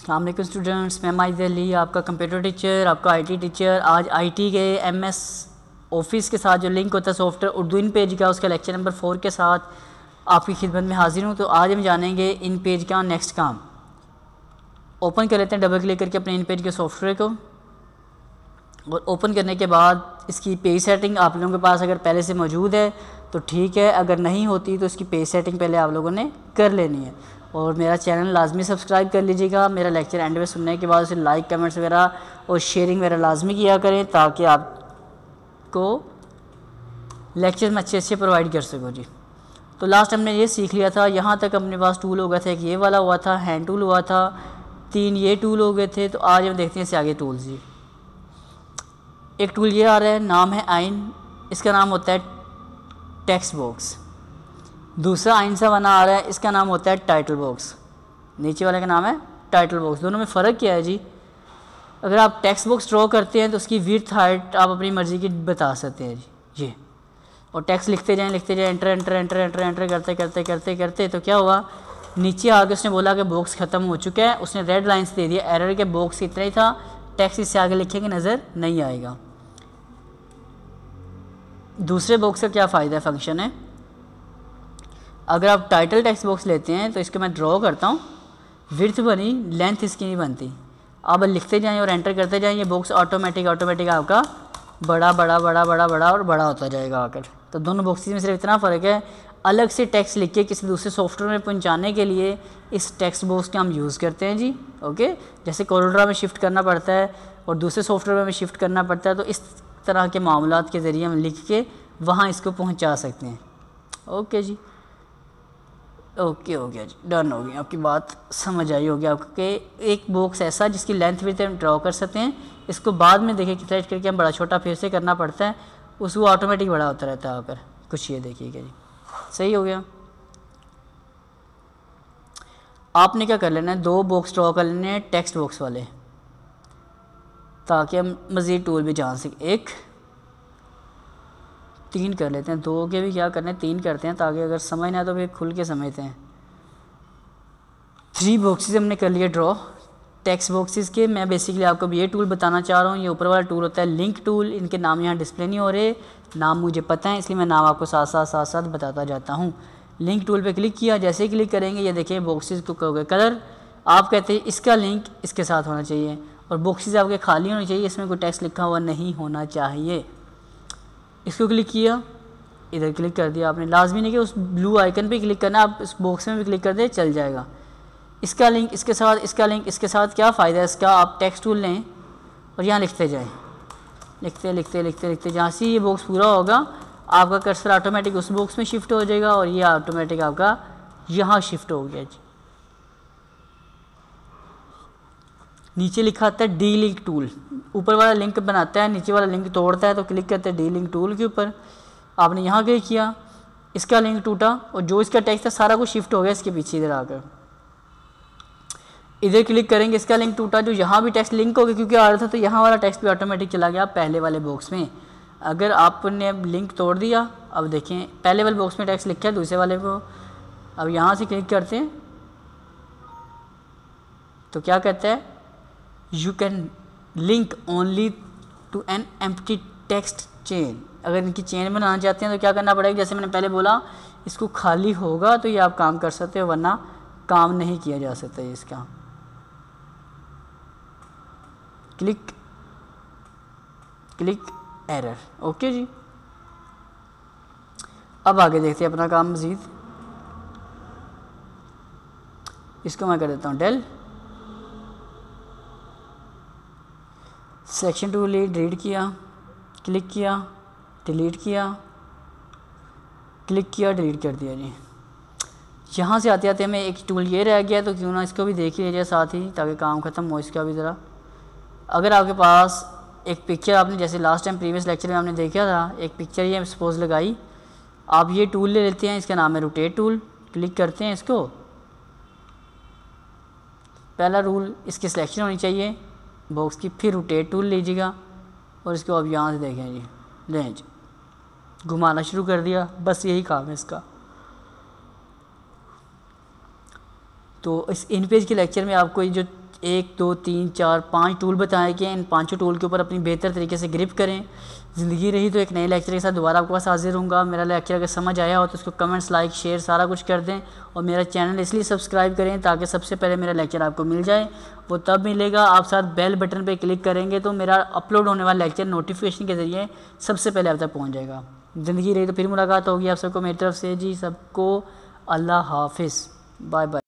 अल्लाह students मैं माइज अली आपका computer teacher आपका आईटी टीचर आज आईटी के एमएस ऑफिस के साथ जो लिंक होता है सॉफ्टवेयर उर्दू इन पेज का उसका लेक्चर नंबर फोर के साथ आपकी खिदमत में हाजिर हूँ तो आज हम जानेंगे इन पेज का नेक्स्ट काम ओपन कर लेते हैं डबल क्लिक करके अपने इन पेज के सॉफ्टवेयर को और ओपन करने के बाद इसकी पेज सेटिंग आप लोगों के पास अगर पहले से मौजूद है तो ठीक है अगर नहीं होती तो इसकी पेज सेटिंग पहले आप लोगों ने कर लेनी है और मेरा चैनल लाजमी सब्सक्राइब कर लीजिएगा मेरा लेक्चर एंड में सुनने के बाद उसे लाइक कमेंट्स वगैरह और शेयरिंग वगैरह लाजमी किया करें ताकि आपको लेक्चर में अच्छे अच्छे प्रोवाइड कर सको जी तो लास्ट हमने ये सीख लिया था यहाँ तक अपने पास टूल हो गया था एक ये वाला हुआ था हैंड टूल हुआ था तीन ये टूल हो गए थे तो आज हम देखते हैं इससे आगे टूल जी एक टूल ये आ रहा है नाम है आइन इसका नाम होता है टेक्स्ट बॉक्स दूसरा आइंसा बना आ रहा है इसका नाम होता है टाइटल बॉक्स नीचे वाले का नाम है टाइटल बॉक्स दोनों में फ़र्क क्या है जी अगर आप टेक्स्ट बुक्स ड्रॉ करते हैं तो उसकी वीर्थ हाइट आप अपनी मर्ज़ी की बता सकते हैं जी ये और टेक्स लिखते जाएं लिखते जाएं enter enter enter enter enter करते करते करते करते तो क्या हुआ नीचे आगे उसने बोला कि बॉक्स ख़त्म हो चुका है उसने रेड लाइन्स दे दिया एरर के बॉक्स इतना ही था टैक्स इससे आगे लिखेंगे नज़र नहीं आएगा दूसरे बॉक्स का क्या फ़ायदा फंक्शन है अगर आप टाइटल टेक्स्ट बॉक्स लेते हैं तो इसको मैं ड्रॉ करता हूँ विर्थ बनी लेंथ इसकी नहीं बनती आप लिखते जाएँ और एंटर करते जाएँ ये बॉक्स ऑटोमेटिक ऑटोमेटिक आपका बड़ा बड़ा बड़ा बड़ा बड़ा और बड़ा होता जाएगा आकर तो दोनों बॉक्सेज में सिर्फ इतना फ़र्क है अलग से टैक्स लिख के किसी दूसरे सॉफ्टवेयर में पहुँचाने के लिए इस टेक्स्ट बॉक्स का हम यूज़ करते हैं जी ओके जैसे कोरोड्रा में शिफ्ट करना पड़ता है और दूसरे सॉफ्टवेयर में हमें शिफ्ट करना पड़ता है तो इस तरह के मामला के ज़रिए हम लिख के वहाँ इसको पहुँचा सकते हैं ओके जी ओके हो गया जी डन हो गया आपकी बात समझ आई होगी आपके एक बॉक्स ऐसा जिसकी लेंथ भी तो हम ड्रॉ कर सकते हैं इसको बाद में देखें कि सेलेक्ट करके हम बड़ा छोटा फिर से करना पड़ता है उसको ऑटोमेटिक बड़ा होता रहता है आकर कुछ ये देखिएगा जी सही हो गया आपने क्या कर लेना है दो बॉक्स ड्रॉ कर लेने हैं टेक्स्ट बॉक्स वाले ताकि हम मज़ीद टूल भी जान सकें एक तीन कर लेते हैं दो के भी क्या करने तीन करते हैं ताकि अगर समझ ना तो फिर खुल के समझते हैं थ्री बॉक्सेस हमने कर लिए ड्रॉ टेक्स्ट बॉक्सेस के मैं बेसिकली आपको ये टूल बताना चाह रहा हूँ ये ऊपर वाला टूल होता है लिंक टूल इनके नाम यहाँ डिस्प्ले नहीं हो रहे नाम मुझे पता है इसलिए मैं नाम आपको साथ साथ साथ साथ बताता जाता हूँ लिंक टूल पर क्लिक किया जैसे ही क्लिक करेंगे ये देखिए बॉक्सेज को कहोगे कलर आप कहते हैं इसका लिंक इसके साथ होना चाहिए और बॉक्सेज आपके खाली होने चाहिए इसमें कोई टैक्स लिखा हुआ नहीं होना चाहिए इसको क्लिक किया इधर क्लिक कर दिया आपने लाजमी नहीं कि उस ब्लू आइकन पे क्लिक करना आप इस बॉक्स में भी क्लिक कर दें चल जाएगा इसका लिंक इसके साथ इसका लिंक इसके साथ क्या फ़ायदा है इसका आप टेक्स्ट टूल लें और यहाँ लिखते जाएँ लिखते लिखते लिखते लिखते जहाँ से ये बॉक्स पूरा होगा आपका कर्सर ऑटोमेटिक उस बॉक्स में शिफ्ट हो जाएगा और ये ऑटोमेटिक आपका यहाँ शिफ्ट हो गया जी नीचे लिखा आता है डी लिंक टूल ऊपर वाला लिंक बनाता है नीचे वाला लिंक तोड़ता है तो क्लिक करते हैं डी लिंक टूल के ऊपर आपने यहाँ क्लिक किया इसका लिंक टूटा और जो इसका टेक्स्ट था सारा कुछ शिफ्ट हो गया इसके पीछे इधर आकर इधर क्लिक करेंगे इसका लिंक टूटा जो यहाँ भी टेक्स्ट लिंक हो गया क्योंकि आ रहा था तो यहाँ वाला टेक्स्ट भी ऑटोमेटिक चला गया पहले वाले बॉक्स में अगर आपने लिंक तोड़ दिया अब देखें पहले वाले बॉक्स में टेक्स्ट लिखा है दूसरे वाले को अब यहाँ से क्लिक करते हैं तो क्या कहता है you can link only to an empty text chain अगर इनकी चेन बनाना चाहते हैं तो क्या करना पड़ेगा जैसे मैंने पहले बोला इसको खाली होगा तो ये आप काम कर सकते हो वरना काम नहीं किया जा सकता है इसका क्लिक क्लिक एरर ओके जी अब आगे देखते हैं अपना काम मज़ीद इसको मैं कर देता हूँ डेल सेक्शन टू डिलीट किया क्लिक किया डिलीट किया क्लिक किया डिलीट कर दिया जी यहाँ से आते आते हमें एक टूल ये रह गया तो क्यों ना इसको भी देख ही लिया जाए साथ ही ताकि काम ख़त्म हो इसका भी ज़रा अगर आपके पास एक पिक्चर आपने जैसे लास्ट टाइम प्रीवियस लेक्चर में आपने देखा था एक पिक्चर ये सपोज लगाई आप ये टूल ले लेते हैं इसका नाम है रोटेट टूल क्लिक करते हैं इसको पहला रूल इसकी सिलेक्शन होनी चाहिए बॉक्स की फिर रोटेट टूल लीजिएगा और इसको अब यहाँ से देखें जी लें जी घुमाना शुरू कर दिया बस यही काम है इसका तो इस इन पेज के लेक्चर में आपको ये जो एक दो तीन चार पाँच टूल बताए गए इन पाँचों टूल के ऊपर अपनी बेहतर तरीके से ग्रिप करें ज़िंदगी रही तो एक नए लेक्चर के साथ दोबारा आपके पास हाजिर हूँ मेरा लेक्चर अगर समझ आया हो तो उसको कमेंट्स लाइक शेयर सारा कुछ कर दें और मेरा चैनल इसलिए सब्सक्राइब करें ताकि सबसे पहले मेरा लेक्चर आपको मिल जाए वो तब मिलेगा आप साथ बेल बटन पर क्लिक करेंगे तो मेरा अपलोड होने वाला लेक्चर नोटिफिकेशन के ज़रिए सबसे पहले आप तक पहुँच जाएगा ज़िंदगी रही तो फिर मुलाकात होगी आप सबको मेरी तरफ से जी सबको अल्लाह हाफिज़ बाय बाय